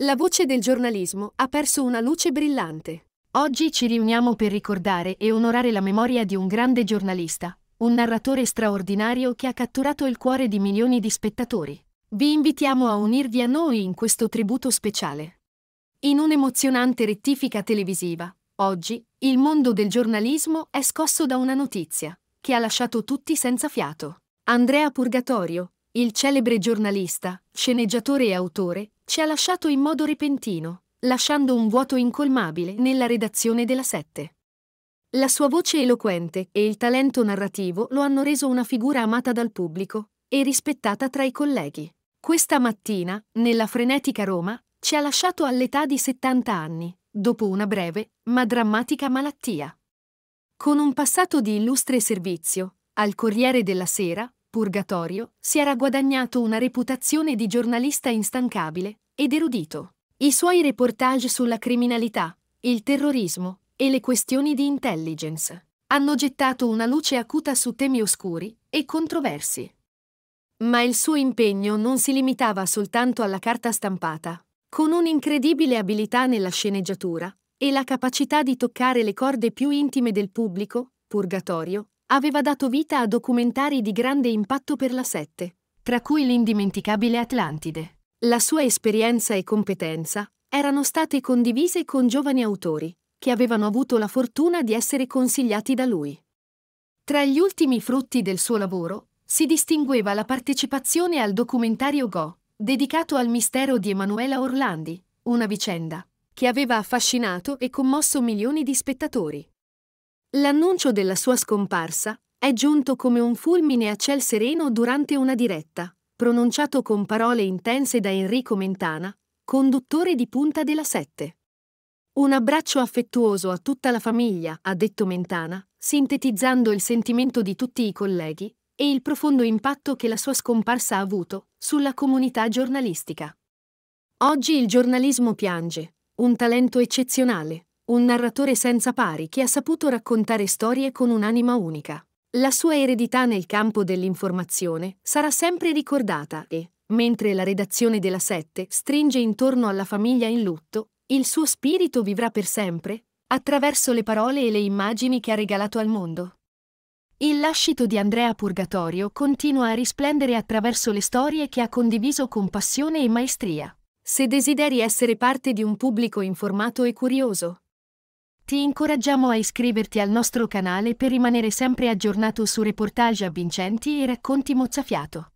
La voce del giornalismo ha perso una luce brillante. Oggi ci riuniamo per ricordare e onorare la memoria di un grande giornalista, un narratore straordinario che ha catturato il cuore di milioni di spettatori. Vi invitiamo a unirvi a noi in questo tributo speciale. In un'emozionante rettifica televisiva, oggi, il mondo del giornalismo è scosso da una notizia, che ha lasciato tutti senza fiato. Andrea Purgatorio, il celebre giornalista, sceneggiatore e autore, ci ha lasciato in modo repentino, lasciando un vuoto incolmabile nella redazione della Sette. La sua voce eloquente e il talento narrativo lo hanno reso una figura amata dal pubblico e rispettata tra i colleghi. Questa mattina, nella frenetica Roma, ci ha lasciato all'età di 70 anni, dopo una breve ma drammatica malattia. Con un passato di illustre servizio, al Corriere della Sera, Purgatorio, si era guadagnato una reputazione di giornalista instancabile ed erudito. I suoi reportage sulla criminalità, il terrorismo e le questioni di intelligence hanno gettato una luce acuta su temi oscuri e controversi. Ma il suo impegno non si limitava soltanto alla carta stampata. Con un'incredibile abilità nella sceneggiatura e la capacità di toccare le corde più intime del pubblico, Purgatorio aveva dato vita a documentari di grande impatto per la Sette, tra cui l'indimenticabile Atlantide. La sua esperienza e competenza erano state condivise con giovani autori, che avevano avuto la fortuna di essere consigliati da lui. Tra gli ultimi frutti del suo lavoro si distingueva la partecipazione al documentario Go, dedicato al mistero di Emanuela Orlandi, una vicenda che aveva affascinato e commosso milioni di spettatori. L'annuncio della sua scomparsa è giunto come un fulmine a ciel sereno durante una diretta, pronunciato con parole intense da Enrico Mentana, conduttore di Punta della Sette. Un abbraccio affettuoso a tutta la famiglia, ha detto Mentana, sintetizzando il sentimento di tutti i colleghi e il profondo impatto che la sua scomparsa ha avuto sulla comunità giornalistica. Oggi il giornalismo piange, un talento eccezionale, un narratore senza pari che ha saputo raccontare storie con un'anima unica. La sua eredità nel campo dell'informazione sarà sempre ricordata e, mentre la redazione della Sette stringe intorno alla famiglia in lutto, il suo spirito vivrà per sempre, attraverso le parole e le immagini che ha regalato al mondo. Il lascito di Andrea Purgatorio continua a risplendere attraverso le storie che ha condiviso con passione e maestria. Se desideri essere parte di un pubblico informato e curioso, ti incoraggiamo a iscriverti al nostro canale per rimanere sempre aggiornato su reportage avvincenti e racconti mozzafiato.